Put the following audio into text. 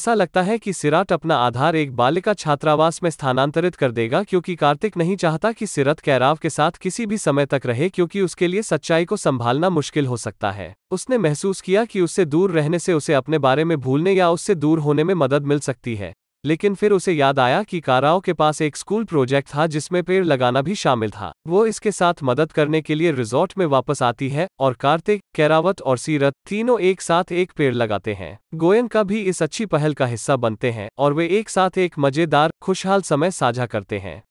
ऐसा लगता है कि सिराट अपना आधार एक बालिका छात्रावास में स्थानांतरित कर देगा क्योंकि कार्तिक नहीं चाहता कि सिरत कैराव के साथ किसी भी समय तक रहे क्योंकि उसके लिए सच्चाई को संभालना मुश्किल हो सकता है उसने महसूस किया कि उससे दूर रहने से उसे अपने बारे में भूलने या उससे दूर होने में मदद मिल सकती है लेकिन फिर उसे याद आया कि काराओ के पास एक स्कूल प्रोजेक्ट था जिसमें पेड़ लगाना भी शामिल था वो इसके साथ मदद करने के लिए रिजॉर्ट में वापस आती है और कार्तिक कैरावत और सीरत तीनों एक साथ एक पेड़ लगाते हैं गोयन का भी इस अच्छी पहल का हिस्सा बनते हैं और वे एक साथ एक मजेदार खुशहाल समय साझा करते हैं